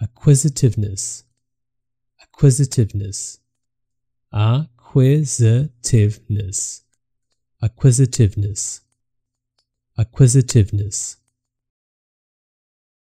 acquisitiveness, acquisitiveness, acquisitiveness, acquisitiveness, acquisitiveness.